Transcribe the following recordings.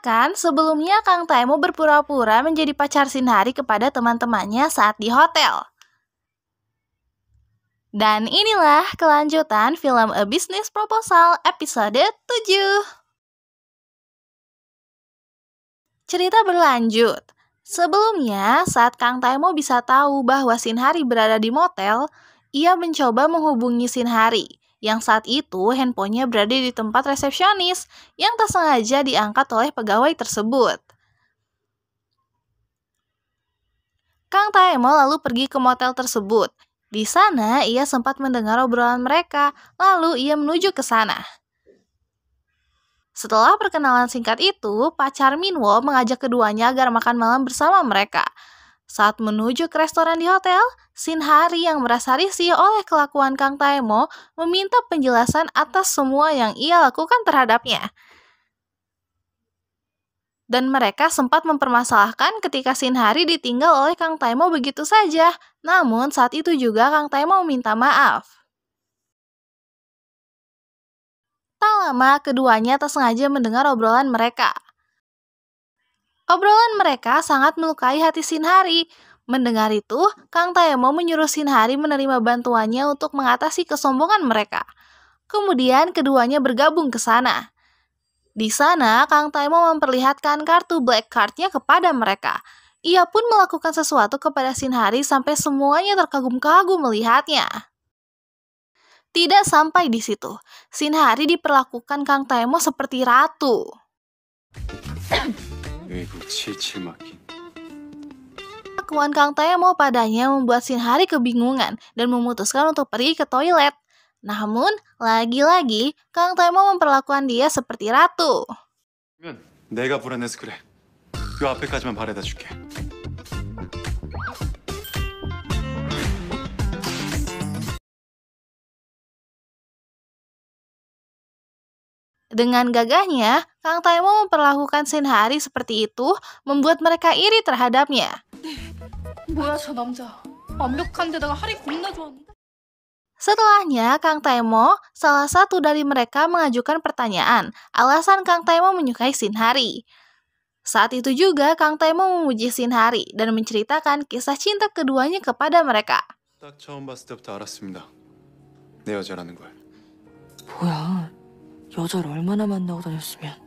kan sebelumnya Kang Taimo berpura-pura menjadi pacar Sinhari kepada teman-temannya saat di hotel. Dan inilah kelanjutan film A Business Proposal episode 7. Cerita berlanjut. Sebelumnya, saat Kang Taimo bisa tahu bahwa Sinhari berada di motel, ia mencoba menghubungi Sinhari yang saat itu handphonenya berada di tempat resepsionis yang tak sengaja diangkat oleh pegawai tersebut. Kang Taemo lalu pergi ke motel tersebut. Di sana, ia sempat mendengar obrolan mereka, lalu ia menuju ke sana. Setelah perkenalan singkat itu, pacar Minwo mengajak keduanya agar makan malam bersama mereka. Saat menuju ke restoran di hotel, Sinhari yang merasa risih oleh kelakuan Kang Taemo meminta penjelasan atas semua yang ia lakukan terhadapnya. Dan mereka sempat mempermasalahkan ketika Sinhari ditinggal oleh Kang Taemo begitu saja. Namun saat itu juga Kang Taemo meminta maaf. Tak lama keduanya tersengaja mendengar obrolan mereka. Obrolan mereka sangat melukai hati Sinhari. Mendengar itu, Kang Taemo menyuruh Sinhari menerima bantuannya untuk mengatasi kesombongan mereka. Kemudian keduanya bergabung ke sana. Di sana, Kang Taemo memperlihatkan kartu black cardnya kepada mereka. Ia pun melakukan sesuatu kepada Sinhari sampai semuanya terkagum-kagum melihatnya. Tidak sampai di situ, Sinhari diperlakukan Kang Taemo seperti ratu. 외국 칠칠 막힌 Kuan Kang Temo padanya membuat Hari kebingungan dan memutuskan untuk pergi ke toilet. Namun, lagi-lagi Kang Temo memperlakukan dia seperti ratu. Dengan gagahnya, Kang Taimo memperlakukan Sin Hari seperti itu membuat mereka iri terhadapnya. Setelahnya, Kang Taimo, salah satu dari mereka mengajukan pertanyaan, alasan Kang Taimo menyukai Sin Hari. Saat itu juga, Kang Taimo memuji Sin Hari dan menceritakan kisah cinta keduanya kepada mereka. 딱 여자를 얼마나 만나고 다녔으면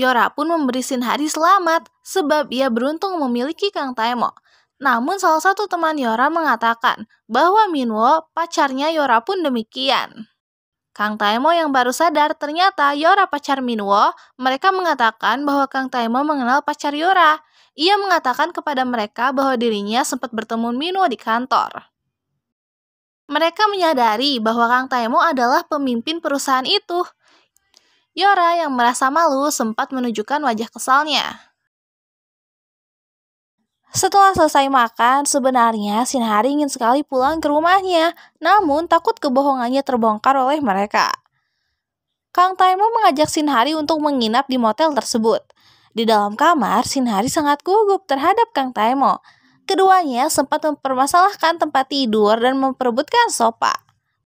Yora pun memberi Sinhari selamat sebab ia beruntung memiliki Kang Taemo. Namun salah satu teman Yora mengatakan bahwa Minwo, pacarnya Yora pun demikian. Kang Taemo yang baru sadar ternyata Yora pacar Minwo, mereka mengatakan bahwa Kang Taemo mengenal pacar Yora. Ia mengatakan kepada mereka bahwa dirinya sempat bertemu Minwo di kantor. Mereka menyadari bahwa Kang Taemo adalah pemimpin perusahaan itu. Yora yang merasa malu sempat menunjukkan wajah kesalnya. Setelah selesai makan, sebenarnya Sinhari ingin sekali pulang ke rumahnya, namun takut kebohongannya terbongkar oleh mereka. Kang Taimo mengajak Sinhari untuk menginap di motel tersebut. Di dalam kamar, Sinhari sangat gugup terhadap Kang Taimo. Keduanya sempat mempermasalahkan tempat tidur dan memperebutkan sofa.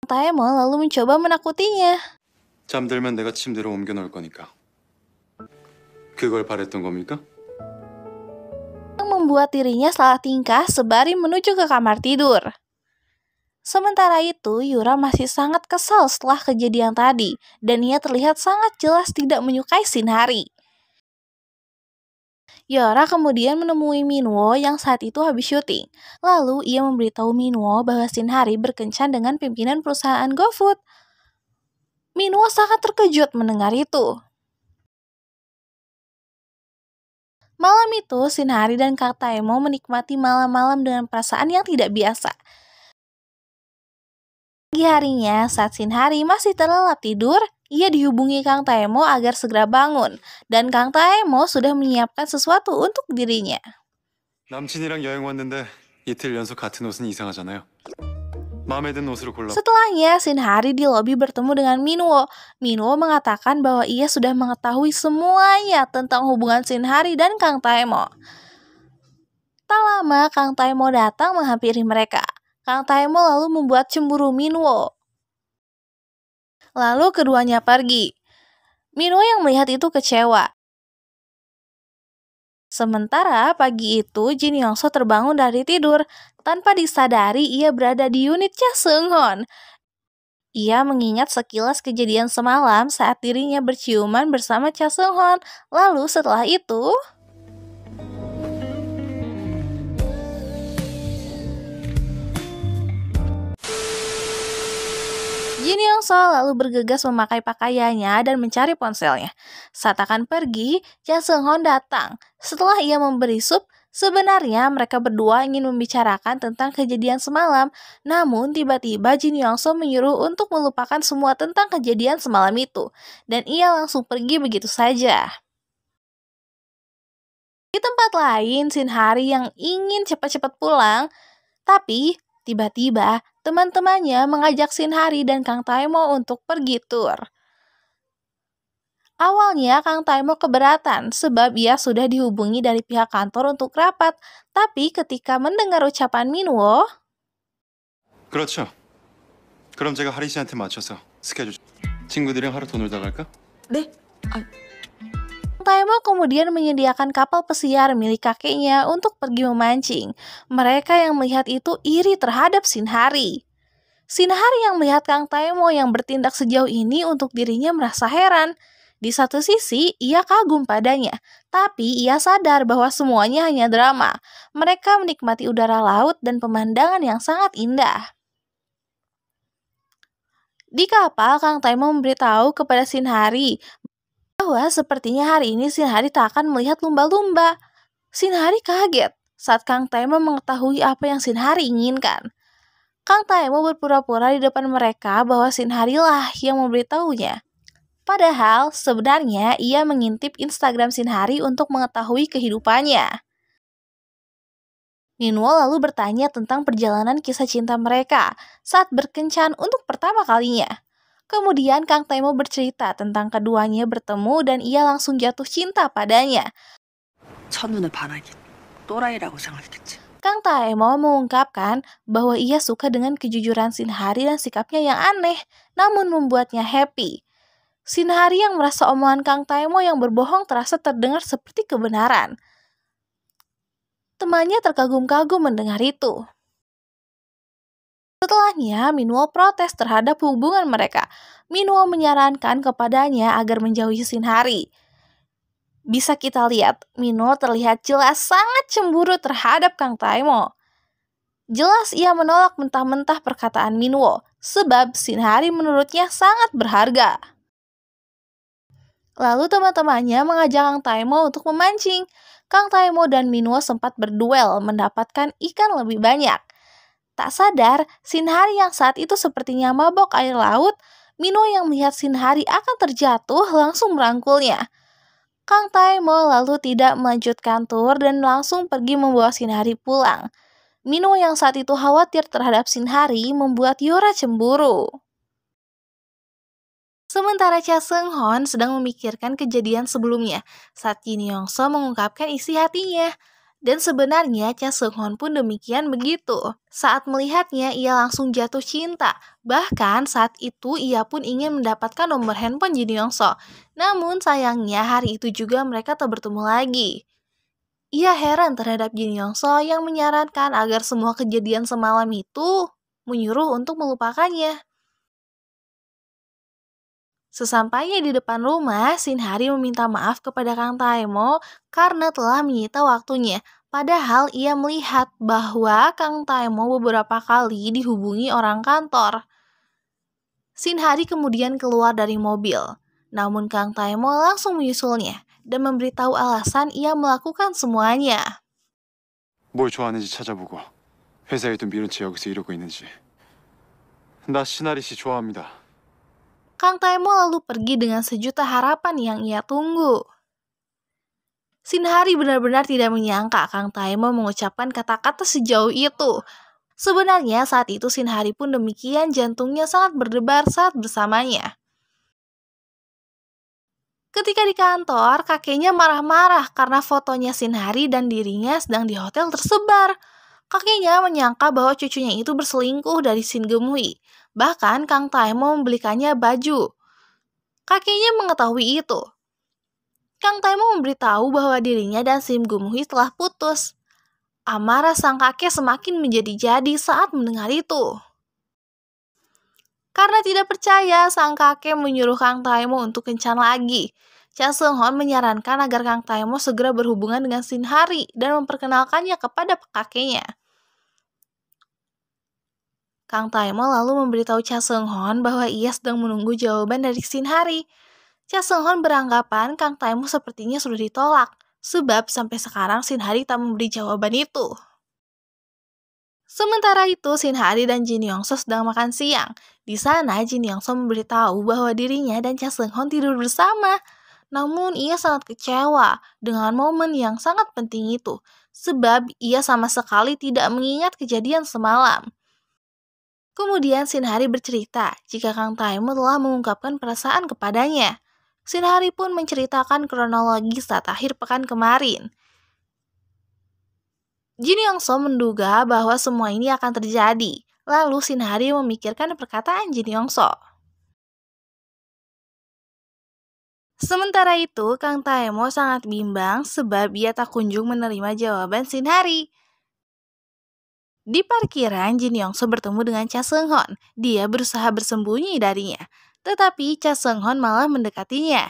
Taemo lalu mencoba menakutinya. 잠들면 내가 침대로 옮겨 거니까. 그걸 바랬던 겁니까? membuat dirinya salah tingkah sebari menuju ke kamar tidur. Sementara itu, Yura masih sangat kesal setelah kejadian tadi, dan ia terlihat sangat jelas tidak menyukai sinari. Yora kemudian menemui Minwo yang saat itu habis syuting. Lalu ia memberitahu Minwo bahwa Sinhari berkencan dengan pimpinan perusahaan GoFood. Minwo sangat terkejut mendengar itu. Malam itu, Sinhari dan Kartaemo menikmati malam-malam dengan perasaan yang tidak biasa. Pagi harinya, saat Sinhari masih terlelap tidur, ia dihubungi Kang Taemo agar segera bangun, dan Kang Taemo sudah menyiapkan sesuatu untuk dirinya. Setelahnya, Shin Hari di lobi bertemu dengan Minwo. Minwo mengatakan bahwa ia sudah mengetahui semuanya tentang hubungan Shin Hari dan Kang Taemo. Tak lama, Kang Taemo datang menghampiri mereka. Kang Taemo lalu membuat cemburu Minwo. Lalu keduanya pergi. Mino yang melihat itu kecewa. Sementara pagi itu Jin Yongso terbangun dari tidur. Tanpa disadari ia berada di unit Cha Seunghon. Ia mengingat sekilas kejadian semalam saat dirinya berciuman bersama Cha Seunghon. Lalu setelah itu... Jin Yong Sol lalu bergegas memakai pakaiannya dan mencari ponselnya. Saat akan pergi, Yang Seung Hon datang. Setelah ia memberi sup, sebenarnya mereka berdua ingin membicarakan tentang kejadian semalam. Namun tiba-tiba Jin Yong Sol menyuruh untuk melupakan semua tentang kejadian semalam itu. Dan ia langsung pergi begitu saja. Di tempat lain, Sin Hari yang ingin cepat-cepat pulang, tapi Tiba-tiba, teman-temannya mengajak Sinhari dan Kang Taimo untuk pergi tur. Awalnya Kang Taimo keberatan sebab ia sudah dihubungi dari pihak kantor untuk rapat, tapi ketika mendengar ucapan Minwo, 그렇죠. 그럼 제가 하리 씨한테 맞춰서 스케줄 친구들이랑 하루 더 놀다 갈까? 네. 아, Taimo kemudian menyediakan kapal pesiar milik kakeknya untuk pergi memancing. Mereka yang melihat itu iri terhadap Sinhari. Sinhari yang melihat Kang Taimo yang bertindak sejauh ini untuk dirinya merasa heran. Di satu sisi, ia kagum padanya, tapi ia sadar bahwa semuanya hanya drama. Mereka menikmati udara laut dan pemandangan yang sangat indah. Di kapal, Kang Taimo memberitahu kepada Sinhari bahwa sepertinya hari ini Sinhari tak akan melihat lumba-lumba. Sinhari kaget saat Kang Taimo mengetahui apa yang Sinhari inginkan. Kang Taimo berpura-pura di depan mereka bahwa Sinhari lah yang memberitahunya. Padahal sebenarnya ia mengintip Instagram Sinhari untuk mengetahui kehidupannya. Minwo lalu bertanya tentang perjalanan kisah cinta mereka saat berkencan untuk pertama kalinya. Kemudian Kang Taimo bercerita tentang keduanya bertemu dan ia langsung jatuh cinta padanya. Kang Taemo mengungkapkan bahwa ia suka dengan kejujuran Sinhari dan sikapnya yang aneh, namun membuatnya happy. Sinhari yang merasa omongan Kang Taemo yang berbohong terasa terdengar seperti kebenaran. Temannya terkagum-kagum mendengar itu. Setelahnya, Minwo protes terhadap hubungan mereka. Minwo menyarankan kepadanya agar menjauhi Sinhari. Bisa kita lihat, Minwo terlihat jelas sangat cemburu terhadap Kang Taimo. Jelas ia menolak mentah-mentah perkataan Minwo, sebab Sinhari menurutnya sangat berharga. Lalu teman-temannya mengajak Kang Taimo untuk memancing. Kang Taimo dan Minwo sempat berduel mendapatkan ikan lebih banyak. Tak sadar, Sinhari yang saat itu sepertinya mabok air laut, Mino yang melihat Sinhari akan terjatuh langsung merangkulnya. Kang Taimo lalu tidak melanjutkan tur dan langsung pergi membawa Sinhari pulang. Mino yang saat itu khawatir terhadap Sinhari membuat Yora cemburu. Sementara Cha Seung Hon sedang memikirkan kejadian sebelumnya saat Jin Yong So mengungkapkan isi hatinya. Dan sebenarnya Cha Seung Hon pun demikian begitu. Saat melihatnya, ia langsung jatuh cinta. Bahkan saat itu ia pun ingin mendapatkan nomor handphone Jin Yong So. Namun sayangnya hari itu juga mereka tak bertemu lagi. Ia heran terhadap Jin Yong So yang menyarankan agar semua kejadian semalam itu menyuruh untuk melupakannya. Sesampainya di depan rumah, Hari meminta maaf kepada Kang Taemo karena telah menyita waktunya. Padahal ia melihat bahwa Kang Taemo beberapa kali dihubungi orang kantor. Hari kemudian keluar dari mobil. Namun Kang Taemo langsung menyusulnya dan memberitahu alasan ia melakukan semuanya. 뭘 좋아하는지 찾아보고 회사에 여기서 이러고 있는지. 나 시나리 좋아합니다. Kang Taemo lalu pergi dengan sejuta harapan yang ia tunggu. Sinhari benar-benar tidak menyangka Kang Taemo mengucapkan kata-kata sejauh itu. Sebenarnya saat itu Sinhari pun demikian jantungnya sangat berdebar saat bersamanya. Ketika di kantor, kakeknya marah-marah karena fotonya Sinhari dan dirinya sedang di hotel tersebar. Kakinya menyangka bahwa cucunya itu berselingkuh dari Shin Gemui. Bahkan Kang Taimo membelikannya baju. Kakinya mengetahui itu. Kang Taimo memberitahu bahwa dirinya dan Shin Gemui telah putus. Amarah sang kakek semakin menjadi-jadi saat mendengar itu. Karena tidak percaya, sang kakek menyuruh Kang Taimo untuk kencan lagi. Cha Seung Hon menyarankan agar Kang Taimo segera berhubungan dengan Sin Hari dan memperkenalkannya kepada kakeknya. Kang Taimo lalu memberitahu Cha Seung Hon bahwa ia sedang menunggu jawaban dari Sin Hari. Cha Seung Hon beranggapan Kang Taimo sepertinya sudah ditolak, sebab sampai sekarang Sin Hari tak memberi jawaban itu. Sementara itu, Sin Hari dan Jin Yongso sedang makan siang. Di sana, Jin Yongso memberitahu bahwa dirinya dan Cha Seung Hon tidur bersama. Namun, ia sangat kecewa dengan momen yang sangat penting itu, sebab ia sama sekali tidak mengingat kejadian semalam. Kemudian Sinhari bercerita jika Kang Taimu telah mengungkapkan perasaan kepadanya. Sinhari pun menceritakan kronologi saat akhir pekan kemarin. Jin Yong So menduga bahwa semua ini akan terjadi. Lalu Sinhari memikirkan perkataan Jin Yong So. Sementara itu, Kang Taemo sangat bimbang sebab ia tak kunjung menerima jawaban Sinhari. Di parkiran, Jin Yongso bertemu dengan Cha Seung Hon. Dia berusaha bersembunyi darinya. Tetapi Cha Seung Hon malah mendekatinya.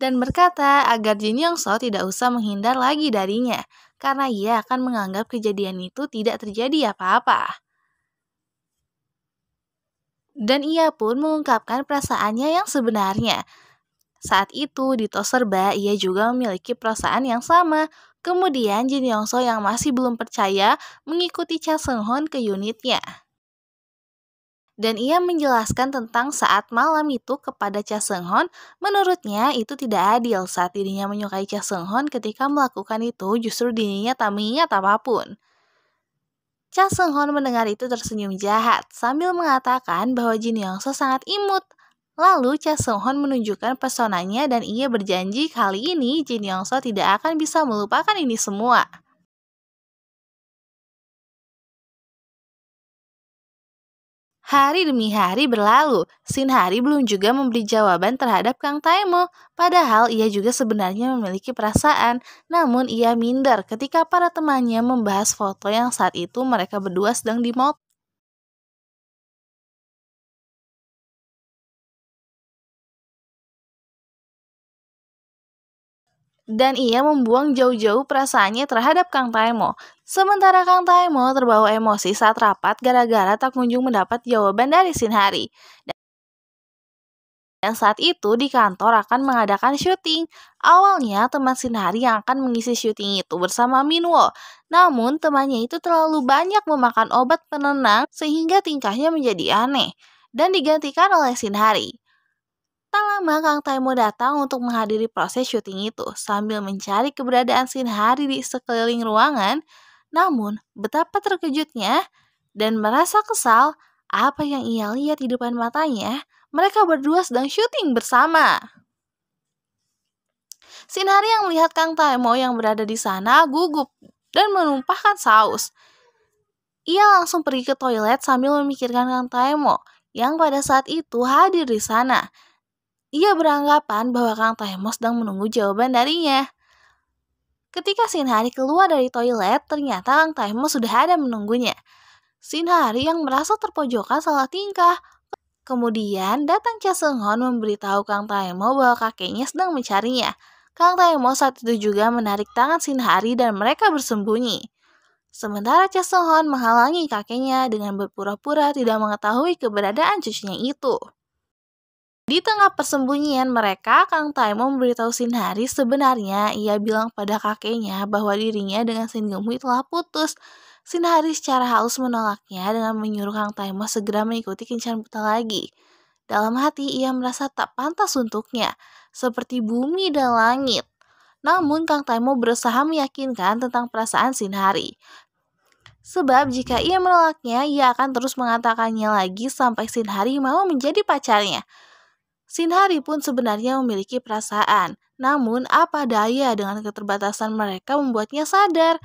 Dan berkata agar Jin Yongso tidak usah menghindar lagi darinya. Karena ia akan menganggap kejadian itu tidak terjadi apa-apa. Dan ia pun mengungkapkan perasaannya yang sebenarnya. Saat itu, di toserba ia juga memiliki perasaan yang sama. Kemudian Jin Yongso yang masih belum percaya mengikuti Cha Seung Hon ke unitnya. Dan ia menjelaskan tentang saat malam itu kepada Cha Seung Hon, menurutnya itu tidak adil saat dirinya menyukai Cha Seung Hon ketika melakukan itu justru dirinya tak mengingat apapun. Cha Seung Hon mendengar itu tersenyum jahat sambil mengatakan bahwa Jin Yongso sangat imut Lalu Cha Seung Hon menunjukkan pesonanya dan ia berjanji kali ini Jin Yong So tidak akan bisa melupakan ini semua. Hari demi hari berlalu, Sin Hari belum juga memberi jawaban terhadap Kang Taimo. Padahal ia juga sebenarnya memiliki perasaan, namun ia minder ketika para temannya membahas foto yang saat itu mereka berdua sedang di motor. dan ia membuang jauh-jauh perasaannya terhadap Kang Taimo. Sementara Kang Taimo terbawa emosi saat rapat gara-gara tak kunjung mendapat jawaban dari Sinhari. Dan saat itu di kantor akan mengadakan syuting. Awalnya teman Sinhari yang akan mengisi syuting itu bersama Minwo. Namun temannya itu terlalu banyak memakan obat penenang sehingga tingkahnya menjadi aneh. Dan digantikan oleh Sinhari. Tak lama Kang Taimo datang untuk menghadiri proses syuting itu sambil mencari keberadaan Shin Hari di sekeliling ruangan. Namun, betapa terkejutnya dan merasa kesal apa yang ia lihat di depan matanya, mereka berdua sedang syuting bersama. Hari yang melihat Kang Taimo yang berada di sana gugup dan menumpahkan saus. Ia langsung pergi ke toilet sambil memikirkan Kang Taimo yang pada saat itu hadir di sana. Ia beranggapan bahwa Kang Taemo sedang menunggu jawaban darinya. Ketika Sinhari keluar dari toilet, ternyata Kang Taemo sudah ada menunggunya. Sinhari yang merasa terpojokan salah tingkah. Kemudian datang Cha Seung Hon memberitahu Kang Taemo bahwa kakeknya sedang mencarinya. Kang Taemo saat itu juga menarik tangan Sinhari dan mereka bersembunyi. Sementara Cha Seung Hon menghalangi kakeknya dengan berpura-pura tidak mengetahui keberadaan cucunya itu. Di tengah persembunyian mereka, Kang Taimo memberitahu Sinhari sebenarnya ia bilang pada kakeknya bahwa dirinya dengan Shingenmu telah putus. Sinhari secara halus menolaknya dengan menyuruh Kang Taimo segera mengikuti kencan buta lagi. Dalam hati ia merasa tak pantas untuknya, seperti bumi dan langit. Namun Kang Taimo berusaha meyakinkan tentang perasaan Sinhari. Sebab jika ia menolaknya, ia akan terus mengatakannya lagi sampai Sinhari mau menjadi pacarnya. Sinhari pun sebenarnya memiliki perasaan, namun apa daya dengan keterbatasan mereka membuatnya sadar.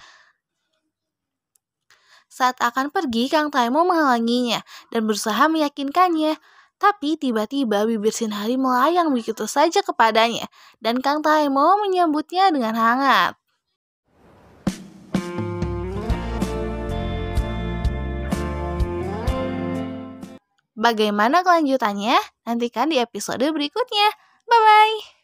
Saat akan pergi, Kang Taimo menghalanginya dan berusaha meyakinkannya. Tapi tiba-tiba bibir Sinhari melayang begitu saja kepadanya, dan Kang Taimo menyambutnya dengan hangat. Bagaimana kelanjutannya? Nantikan di episode berikutnya. Bye-bye!